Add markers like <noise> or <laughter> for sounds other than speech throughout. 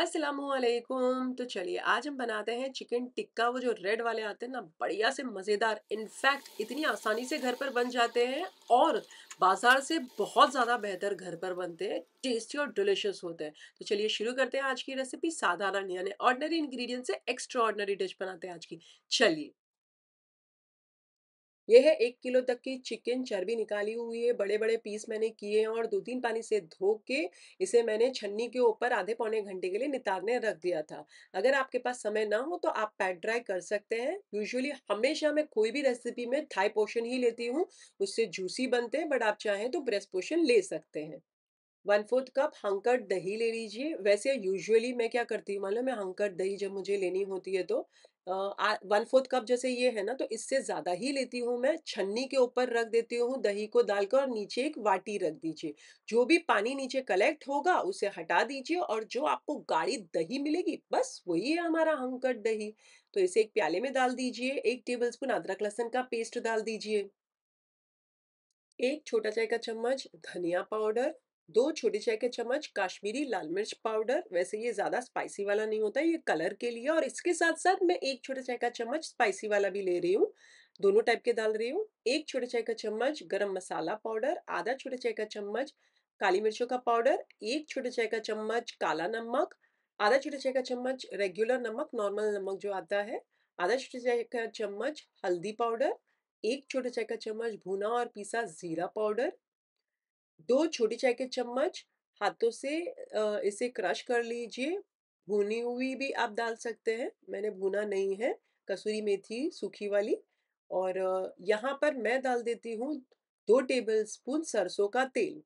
असलकुम तो चलिए आज हम बनाते हैं चिकन टिक्का वो जो रेड वाले आते हैं ना बढ़िया से मज़ेदार इनफैक्ट इतनी आसानी से घर पर बन जाते हैं और बाज़ार से बहुत ज़्यादा बेहतर घर पर बनते हैं टेस्टी और डिलिशियस होते हैं तो चलिए शुरू करते हैं आज की रेसिपी साधारण यानी ऑर्डनरी इन्ग्रीडियंट से एक्स्ट्रा ऑर्डनरी डिश बनाते हैं आज की चलिए यह है एक किलो तक की चिकन चर्बी निकाली हुई है बड़े बड़े पीस मैंने किए हैं और दो तीन पानी से धो के इसे मैंने छन्नी के ऊपर आधे पौने घंटे के लिए नितारने रख दिया था अगर आपके पास समय ना हो तो आप पैट ड्राई कर सकते हैं यूजुअली हमेशा मैं कोई भी रेसिपी में थाई पोशन ही लेती हूँ उससे जूसी बनते हैं बट आप चाहें तो ब्रेस्ट पोशन ले सकते हैं वन फोर्थ कप हंकर दही ले लीजिए वैसे यूजुअली मैं क्या करती हूँ मालूम मैं हंकर दही जब मुझे लेनी होती है तो वन फोर्थ कप जैसे ये है ना तो इससे ज़्यादा ही लेती हूँ मैं छन्नी के ऊपर रख देती हूँ दही को डालकर और नीचे एक वाटी रख दीजिए जो भी पानी नीचे कलेक्ट होगा उसे हटा दीजिए और जो आपको गाढ़ी दही मिलेगी बस वही है हमारा हंकर दही तो इसे एक प्याले में डाल दीजिए एक टेबल स्पून अदरक लहसन का पेस्ट डाल दीजिए एक छोटा चाय का चम्मच धनिया पाउडर दो छोटे चाय के चम्मच काश्मीरी लाल मिर्च पाउडर वैसे ये ज़्यादा स्पाइसी वाला नहीं होता ये कलर के लिए और इसके साथ साथ मैं एक छोटे चाय का चम्मच स्पाइसी वाला भी ले रही हूँ दोनों टाइप के डाल रही हूँ एक छोटे चाय का चम्मच गरम मसाला पाउडर आधा छोटे चाय का चम्मच काली मिर्चों का पाउडर एक छोटे चाय का चम्मच काला नमक आधा छोटे चाय का चम्मच रेगुलर नमक नॉर्मल नमक जो आता है आधा छोटे चाय का चम्मच हल्दी पाउडर एक छोटे चाय का चम्मच भुना और पीसा जीरा पाउडर दो छोटी चाय के चम्मच हाथों से इसे क्रश कर लीजिए भुनी हुई भी आप डाल सकते हैं मैंने भुना नहीं है कसूरी मेथी सूखी वाली और यहाँ पर मैं डाल देती हूँ दो टेबल स्पून सरसों का तेल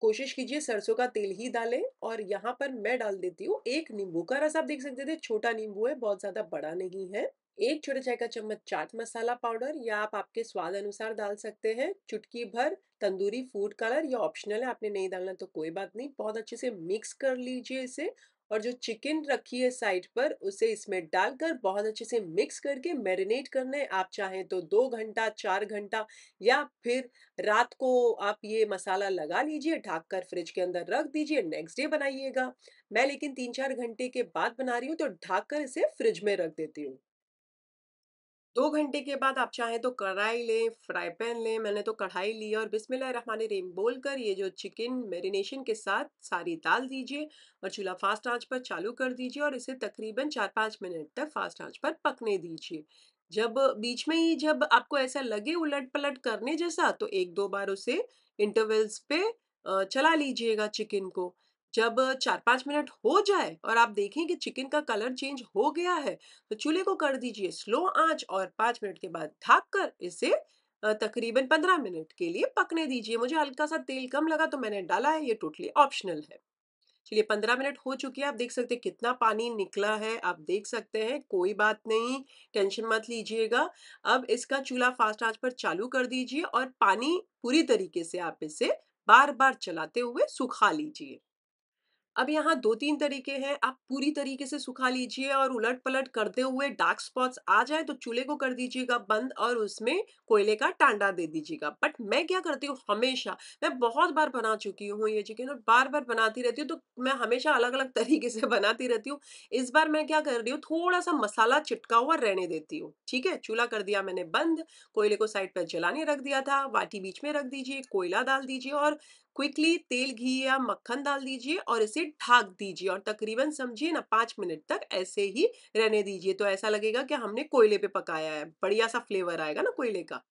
कोशिश कीजिए सरसों का तेल ही डालें और यहाँ पर मैं डाल देती हूँ एक नींबू का रस आप देख सकते थे छोटा नींबू है बहुत ज़्यादा बड़ा नहीं है एक छोटे चाय का चम्मच चाट मसाला पाउडर या आप आपके स्वाद अनुसार डाल सकते हैं चुटकी भर तंदूरी फूड कलर या ऑप्शनल है आपने नहीं डालना तो कोई बात नहीं बहुत अच्छे से मिक्स कर लीजिए इसे और जो चिकन रखी है साइड पर उसे इसमें डालकर बहुत अच्छे से मिक्स करके मैरिनेट करना है आप चाहें तो दो घंटा चार घंटा या फिर रात को आप ये मसाला लगा लीजिए ढाक कर फ्रिज के अंदर रख दीजिए नेक्स्ट डे बनाइएगा मैं लेकिन तीन चार घंटे के बाद बना रही हूँ तो ढाक कर इसे फ्रिज में रख देती हूँ दो घंटे के बाद आप चाहें तो कढ़ाई लें फ्राई पैन लें मैंने तो कढ़ाई ली और बिस्मिल्लाह रहमान रहीम बोल कर ये जो चिकन मेरीनेशन के साथ सारी डाल दीजिए और चूल्हा फास्ट आंच पर चालू कर दीजिए और इसे तकरीबन चार पाँच मिनट तक फास्ट आंच पर पकने दीजिए जब बीच में ही जब आपको ऐसा लगे उलट पलट करने जैसा तो एक दो बार उसे इंटरवल्स पे चला लीजिएगा चिकन को जब चार पाँच मिनट हो जाए और आप देखें कि चिकन का कलर चेंज हो गया है तो चूल्हे को कर दीजिए स्लो आंच और पाँच मिनट के बाद ढाक कर इसे तकरीबन पंद्रह मिनट के लिए पकने दीजिए मुझे हल्का सा तेल कम लगा तो मैंने डाला है ये टोटली ऑप्शनल है चलिए पंद्रह मिनट हो चुकी है आप देख सकते हैं कितना पानी निकला है आप देख सकते हैं कोई बात नहीं टेंशन मत लीजिएगा अब इसका चूल्हा फास्ट आंच पर चालू कर दीजिए और पानी पूरी तरीके से आप इसे बार बार चलाते हुए सुखा लीजिए अब यहाँ दो तीन तरीके हैं आप पूरी तरीके से सुखा लीजिए और उलट पलट करते हुए डार्क स्पॉट्स आ जाए तो चूल्हे को कर दीजिएगा बंद और उसमें कोयले का टांडा दे दीजिएगा बट मैं क्या करती हूँ हमेशा मैं बहुत बार बना चुकी हूँ ये चिकन और बार बार बनाती रहती हूँ तो मैं हमेशा अलग अलग <laughs> तरीके से बनाती रहती हूँ इस बार मैं क्या कर रही हूँ थोड़ा सा मसाला चिटका हुआ रहने देती हूँ ठीक है चूल्हा कर दिया मैंने बंद कोयले को साइड पर जलाने रख दिया था वाटी बीच में रख दीजिए कोयला डाल दीजिए और क्विकली तेल घी या मक्खन डाल दीजिए और इसे ढाक दीजिए और तकरीबन समझिए ना पाँच मिनट तक ऐसे ही रहने दीजिए तो ऐसा लगेगा कि हमने कोयले पे पकाया है बढ़िया सा फ्लेवर आएगा ना कोयले का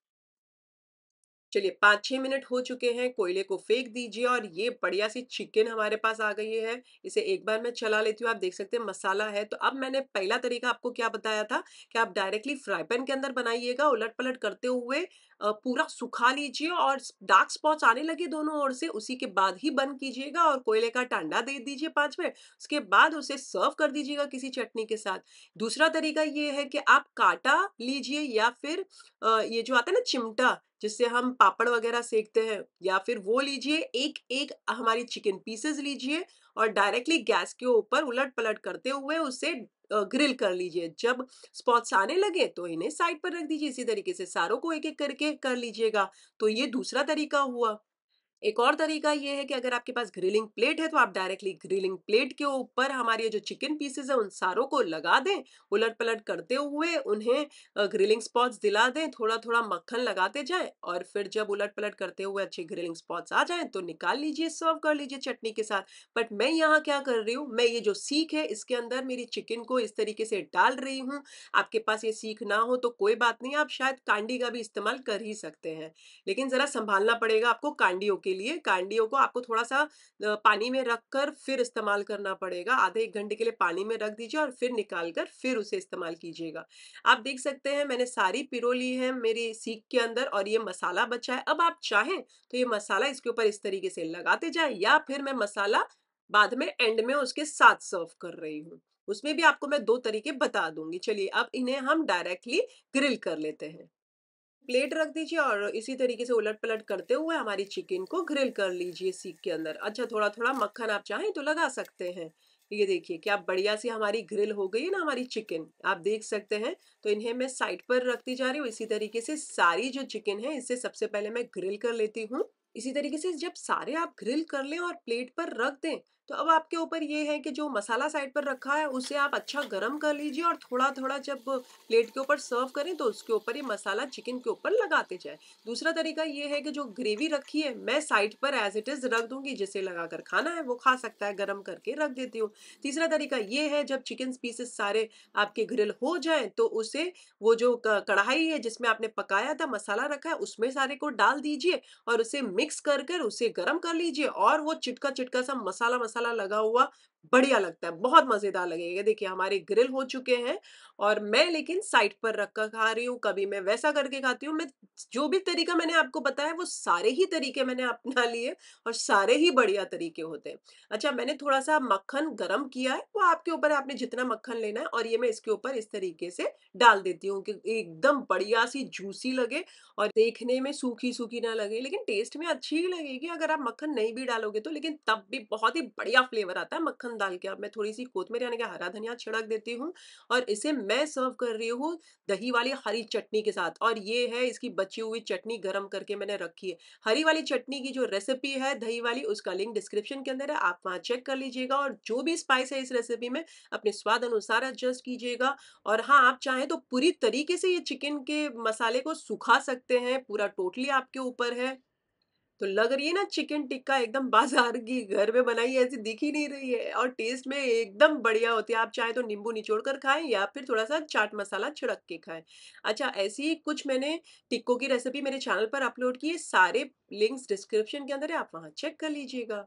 चलिए पाँच छः मिनट हो चुके हैं कोयले को फेंक दीजिए और ये बढ़िया सी चिकन हमारे पास आ गई है इसे एक बार मैं चला लेती हूँ आप देख सकते हैं मसाला है तो अब मैंने पहला तरीका आपको क्या बताया था कि आप डायरेक्टली फ्राई पैन के अंदर बनाइएगा उलट पलट करते हुए पूरा सुखा लीजिए और डार्क स्पॉट्स आने लगे दोनों ओर से उसी के बाद ही बंद कीजिएगा और कोयले का टांडा दे दीजिए पाँच मिनट उसके बाद उसे सर्व कर दीजिएगा किसी चटनी के साथ दूसरा तरीका ये है कि आप काटा लीजिए या फिर ये जो आता है ना चिमटा जिससे हम पापड़ वगैरह सेकते हैं या फिर वो लीजिए एक एक हमारी चिकन पीसेस लीजिए और डायरेक्टली गैस के ऊपर उलट पलट करते हुए उसे ग्रिल कर लीजिए जब स्पॉट्स आने लगे तो इन्हें साइड पर रख दीजिए इसी तरीके से सारों को एक एक करके कर लीजिएगा तो ये दूसरा तरीका हुआ एक और तरीका ये है कि अगर आपके पास ग्रिलिंग प्लेट है तो आप डायरेक्टली ग्रिलिंग प्लेट के ऊपर हमारे जो चिकन पीसेस है उन सारों को लगा दें उलट पलट करते हुए उन्हें ग्रिलिंग स्पॉट्स दिला दें थोड़ा थोड़ा मक्खन लगाते जाएं और फिर जब उलट पलट करते हुए अच्छे ग्रिलिंग स्पॉट्स आ जाएं तो निकाल लीजिए सर्व कर लीजिए चटनी के साथ बट मैं यहाँ क्या कर रही हूँ मैं ये जो सीख है इसके अंदर मेरी चिकन को इस तरीके से डाल रही हूँ आपके पास ये सीख ना हो तो कोई बात नहीं आप शायद कांडी का भी इस्तेमाल कर ही सकते हैं लेकिन ज़रा संभालना पड़ेगा आपको कांडियों के लिए कांडियों को आपको थोड़ा सा पानी में रख कर फिर इस्तेमाल करना पड़ेगा आधे एक घंटे के लिए पानी में रख दीजिए और फिर निकाल कर फिर उसे इस्तेमाल कीजिएगा आप देख सकते हैं मैंने सारी पिरो ली है मेरी सीख के अंदर और ये मसाला बचा है अब आप चाहें तो ये मसाला इसके ऊपर इस तरीके से लगाते जाए या फिर मैं मसाला बाद में एंड में उसके साथ सर्व कर रही हूँ उसमें भी आपको मैं दो तरीके बता दूंगी चलिए अब इन्हें हम डायरेक्टली ग्रिल कर लेते हैं प्लेट रख दीजिए और इसी तरीके से उलट पलट करते हुए हमारी चिकन को ग्रिल कर लीजिए सीख के अंदर अच्छा थोड़ा थोड़ा मक्खन आप चाहें तो लगा सकते हैं ये देखिए क्या बढ़िया सी हमारी ग्रिल हो गई है ना हमारी चिकन आप देख सकते हैं तो इन्हें मैं साइड पर रखती जा रही हूँ इसी तरीके से सारी जो चिकन है इसे सबसे पहले मैं ग्रिल कर लेती हूँ इसी तरीके से जब सारे आप ग्रिल कर लें और प्लेट पर रख दें तो अब आपके ऊपर ये है कि जो मसाला साइड पर रखा है उसे आप अच्छा गर्म कर लीजिए और थोड़ा थोड़ा जब प्लेट के ऊपर सर्व करें तो उसके ऊपर ये मसाला चिकन के ऊपर लगाते जाए दूसरा तरीका ये है कि जो ग्रेवी रखी है मैं साइड पर एज इट इज़ रख दूंगी जिसे लगाकर खाना है वो खा सकता है गर्म करके रख देती हूँ तीसरा तरीका ये है जब चिकन पीसेस सारे आपके ग्रिल हो जाए तो उसे वो जो कढ़ाई है जिसमें आपने पकाया था मसाला रखा है उसमें सारे को डाल दीजिए और उसे मिक्स कर कर उसे गर्म कर लीजिए और वो चिटका चिटका सा मसाला मसाला मसाला लगा हुआ बढ़िया लगता है बहुत मज़ेदार लगेगा देखिए हमारे ग्रिल हो चुके हैं और मैं लेकिन साइड पर रख कर खा रही हूँ कभी मैं वैसा करके खाती हूँ मैं जो भी तरीका मैंने आपको बताया वो सारे ही तरीके मैंने अपना <laughs> लिए और सारे ही बढ़िया तरीके होते हैं अच्छा मैंने थोड़ा सा मक्खन गर्म किया है वो आपके ऊपर है आपने जितना मक्खन लेना है और ये मैं इसके ऊपर इस तरीके से डाल देती हूँ कि एकदम बढ़िया सी जूसी लगे और देखने में सूखी सूखी ना लगे लेकिन टेस्ट में अच्छी ही लगेगी अगर आप मक्खन नहीं भी डालोगे तो लेकिन तब भी बहुत ही बढ़िया फ्लेवर आता है मक्खन डाल के अब मैं थोड़ी सी कोतमेर यानी कि हरा धनिया छिड़क देती हूँ और इसे मैं सर्व कर रही हूँ दही वाली हरी चटनी के साथ और ये है इसकी बची हुई चटनी गर्म करके मैंने रखी है हरी वाली चटनी की जो रेसिपी है दही वाली उसका लिंक डिस्क्रिप्शन के अंदर है आप वहाँ चेक कर लीजिएगा और जो भी स्पाइस है इस रेसिपी में अपने स्वाद अनुसार एडजस्ट कीजिएगा और हाँ आप चाहें तो पूरी तरीके से ये चिकन के मसाले को सुखा सकते हैं पूरा टोटली आपके ऊपर है तो लग रही है ना चिकन टिक्का एकदम बाजार की घर में बनाई ऐसी दिख ही नहीं रही है और टेस्ट में एकदम बढ़िया होती है आप चाहे तो नींबू निचोड़ कर खाएं या फिर थोड़ा सा चाट मसाला छिड़क के खाएं अच्छा ऐसी कुछ मैंने टिक्कों की रेसिपी मेरे चैनल पर अपलोड की है सारे लिंक्स डिस्क्रिप्शन के अंदर है आप वहाँ चेक कर लीजिएगा